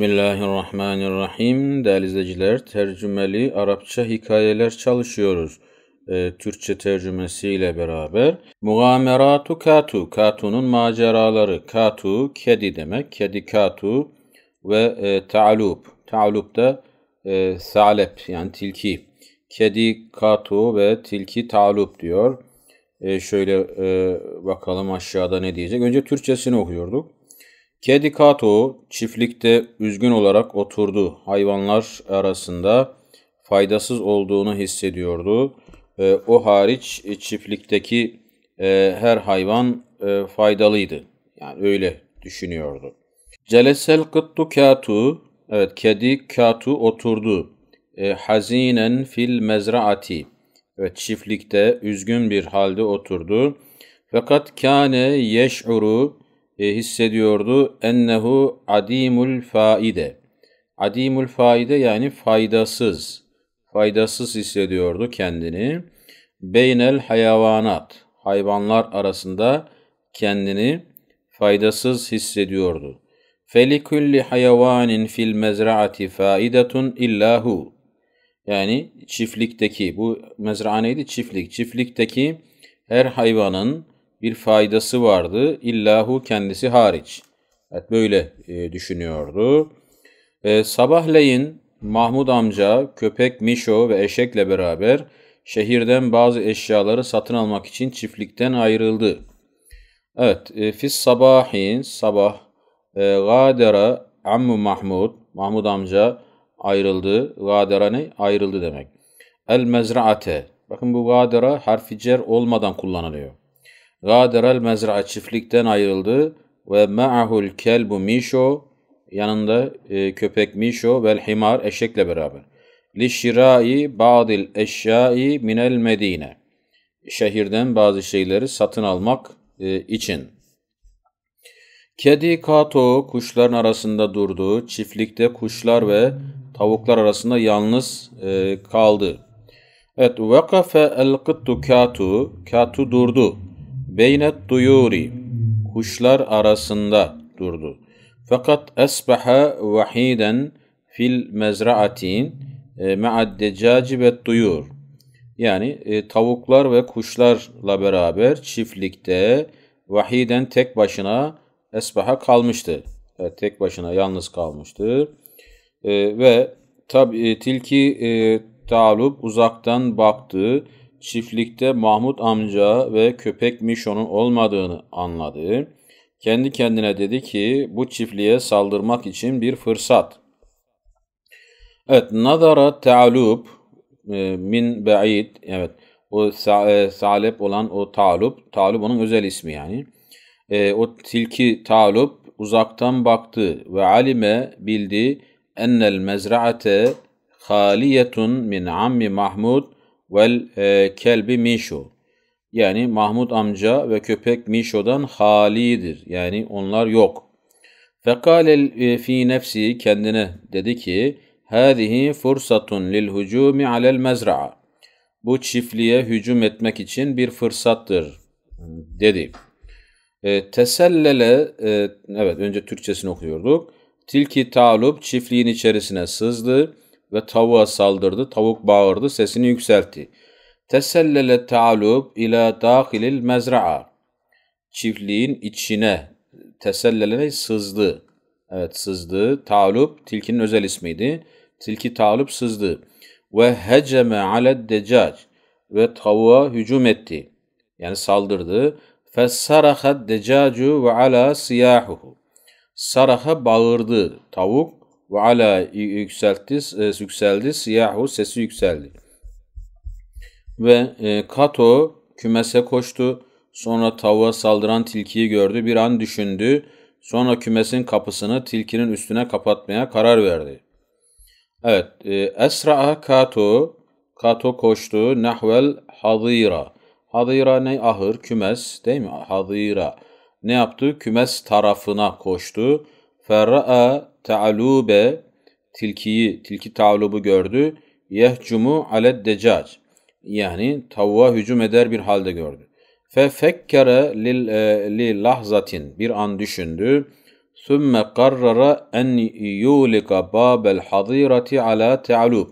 Bismillahirrahmanirrahim. Değerli izleyiciler, tercümeli Arapça hikayeler çalışıyoruz. Ee, Türkçe tercümesiyle beraber. Mugameratu katu, katunun maceraları. Katu, kedi demek. Kedi katu ve e, Talub Ta'lup da e, salep yani tilki. Kedi katu ve tilki Talub diyor. E, şöyle e, bakalım aşağıda ne diyecek. Önce Türkçesini okuyorduk. Kedi Kato çiftlikte üzgün olarak oturdu. Hayvanlar arasında faydasız olduğunu hissediyordu. E, o hariç e, çiftlikteki e, her hayvan e, faydalıydı. Yani öyle düşünüyordu. Celesel kıttu katu, evet kedi katu oturdu. E, hazinen fil mezraati, evet çiftlikte üzgün bir halde oturdu. Fakat Kane yeş'uru, e, hissediyordu. Ennehu adimul faide. Adimul faide yani faydasız. Faydasız hissediyordu kendini. Beynel hayvanat. Hayvanlar arasında kendini faydasız hissediyordu. Felikulli hayvanin fil mezraati faidetun illahu. Yani çiftlikteki bu mezra neydi? Çiftlik. Çiftlikteki her hayvanın bir faydası vardı. İllahu kendisi hariç. Evet, böyle e, düşünüyordu. E, sabahleyin Mahmud amca köpek Mişo ve eşekle beraber şehirden bazı eşyaları satın almak için çiftlikten ayrıldı. Evet, e, fis sabahin sabah e, gadera ammu Mahmud Mahmud amca ayrıldı. Gadera ne? Ayrıldı demek. El mezraate. Bakın bu gadera harfi cer olmadan kullanılıyor. Gaderel mezra çiftlikten ayrıldı ve ma'ahul kelbu mişo yanında e, köpek mişo ve himar eşekle beraber. Li şirai ba'dil eşyai minel medine. Şehirden bazı şeyleri satın almak e, için. Kedi Kato kuşların arasında durdu. Çiftlikte kuşlar ve tavuklar arasında yalnız e, kaldı. Evet, vakafe el katu katu durdu beynet duyuri kuşlar arasında durdu. Fakat esbaha vahiden fil mezraatin e, me'addecaci ve duyur. Yani e, tavuklar ve kuşlarla beraber çiftlikte vahiden tek başına esbaha kalmıştı. Evet, tek başına yalnız kalmıştı. E, ve tabi e, tilki e, talub uzaktan baktı çiftlikte Mahmut amca ve köpek Mişo'nun olmadığını anladı. Kendi kendine dedi ki bu çiftliğe saldırmak için bir fırsat. Evet, nazara ta'lub e, min ba'id, evet o e, salep olan o talup, talup onun özel ismi yani. E, o tilki talup uzaktan baktı ve alime bildi ennel mezra'ate haliyetun min ammi Mahmud vel e, kelbi mişo. Yani Mahmud amca ve köpek Mişo'dan halidir. Yani onlar yok. Fekale fi nefsi kendine dedi ki Hâzihi fırsatun lil hücumi alel mezra'a. Bu çiftliğe hücum etmek için bir fırsattır dedi. E, tesellele, e, evet önce Türkçesini okuyorduk. Tilki Talup çiftliğin içerisine sızdı ve tavuğa saldırdı. Tavuk bağırdı, sesini yükseltti. Tesellele ta'lub ila dahilil mezra'a. Çiftliğin içine tesellele sızdı. Evet sızdı. Ta'lub tilkinin özel ismiydi. Tilki ta'lub sızdı. Ve heceme ale decac. Ve tavuğa hücum etti. Yani saldırdı. Fessaraha decacu ve ala siyahuhu. Saraha bağırdı tavuk ve ala yükseltti, e, yükseldi. Siyahu sesi yükseldi. Ve e, Kato kümese koştu. Sonra tavuğa saldıran tilkiyi gördü. Bir an düşündü. Sonra kümesin kapısını tilkinin üstüne kapatmaya karar verdi. Evet. E, Esra'a Kato. Kato koştu. Nehvel Hadira. Hadira ne? Ahır, kümes değil mi? Hadira. Ne yaptı? Kümes tarafına koştu. Ferra'a ta'alube tilkiyi, tilki ta'lubu gördü. Yehcumu aled decac. Yani tavuğa hücum eder bir halde gördü. Fe fekkere lil, bir an düşündü. Sümme karrara en yulika babel hadirati ala ta'lub.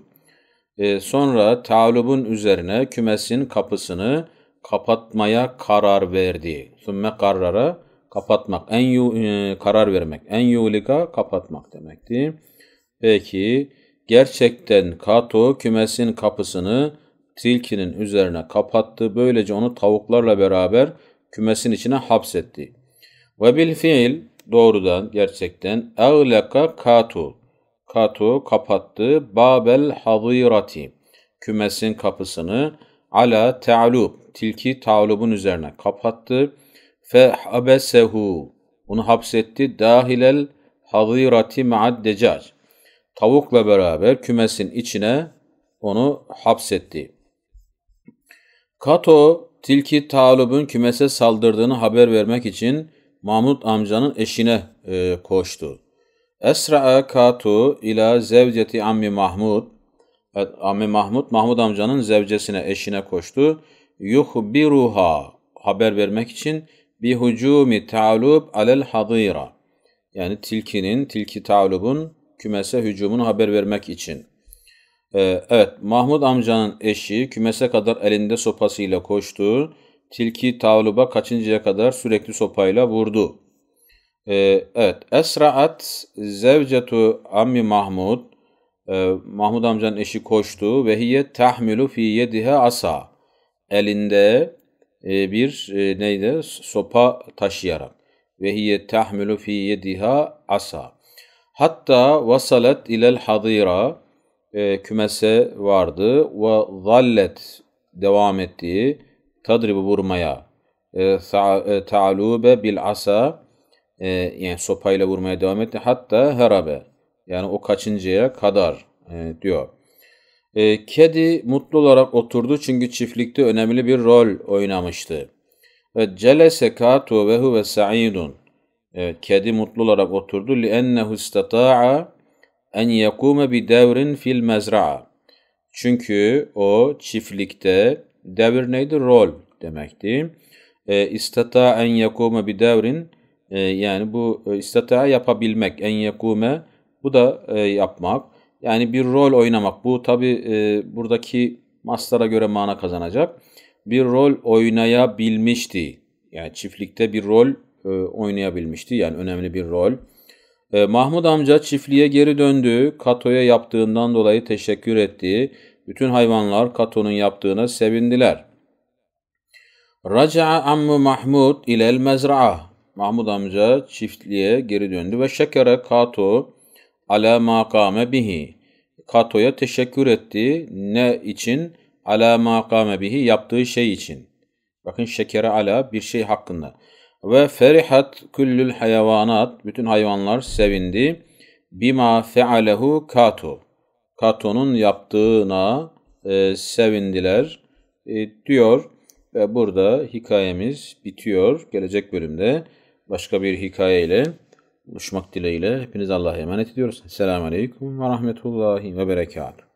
sonra ta'lubun üzerine kümesin kapısını kapatmaya karar verdi. Sümme karrara kapatmak. En yu e, karar vermek. En yulika kapatmak demekti. Peki gerçekten Kato kümesin kapısını tilkinin üzerine kapattı. Böylece onu tavuklarla beraber kümesin içine hapsetti. Ve bil fiil doğrudan gerçekten eğleka katu. Katu kapattı. Babel hadirati. Kümesin kapısını ala ta'lub. Tilki ta'lubun üzerine kapattı fehabesehu. Onu hapsetti. Dahilel hadirati ma'ad Tavukla beraber kümesin içine onu hapsetti. Kato tilki talubun kümese saldırdığını haber vermek için Mahmud amcanın eşine e, koştu. Esra Kato ila zevceti ammi Mahmud. Evet, ammi Mahmud, Mahmud amcanın zevcesine, eşine koştu. Yuhbiruha, haber vermek için bi bihucumi ta'lub alel hadira. Yani tilkinin, tilki ta'lubun kümese hücumunu haber vermek için. Ee, evet, Mahmud amcanın eşi kümese kadar elinde sopasıyla koştu. Tilki tavluba kaçıncaya kadar sürekli sopayla vurdu. Ee, evet, Esra'at zevcetu ammi Mahmud. Ee, Mahmud amcanın eşi koştu. Ve hiye tahmilu fi yedihe asa. Elinde ee, bir e, neydi? Sopa taşıyarak. Ve hiye tahmilu fi yediha asa. Hatta vasalet ilel hadira ee, kümese vardı ve zallet devam ettiği tadribi vurmaya ee, e, bil asa yani sopayla vurmaya devam etti hatta herabe yani o kaçıncaya kadar e, diyor. E, ee, Kedi mutlu olarak oturdu çünkü çiftlikte önemli bir rol oynamıştı. Evet, celese katu ve huve sa'idun. Evet, kedi mutlu olarak oturdu. لِأَنَّهُ en اَنْ يَقُومَ devrin fil الْمَزْرَعَ Çünkü o çiftlikte devir neydi? Rol demekti. E, ee, istata en yakume bi devrin e, yani bu e, istata yapabilmek en yakume bu da e, yapmak. Yani bir rol oynamak. Bu tabi e, buradaki maslara göre mana kazanacak. Bir rol oynayabilmişti. Yani çiftlikte bir rol e, oynayabilmişti. Yani önemli bir rol. E, Mahmud amca çiftliğe geri döndü. Kato'ya yaptığından dolayı teşekkür etti. bütün hayvanlar Kato'nun yaptığına sevindiler. Raca'a ammu Mahmud ilel mezra'a. Mahmud amca çiftliğe geri döndü ve şekere Kato ala makame bihi. Kato'ya teşekkür etti. Ne için? Ala makame bihi yaptığı şey için. Bakın şekere ala bir şey hakkında. Ve ferihat küllül hayvanat. Bütün hayvanlar sevindi. Bima fealehu kato. Kato'nun yaptığına e, sevindiler e, diyor. Ve burada hikayemiz bitiyor. Gelecek bölümde başka bir hikayeyle buluşmak dileğiyle hepiniz Allah'a emanet ediyoruz. Selamun Aleyküm ve Rahmetullahi ve Berekatuhu.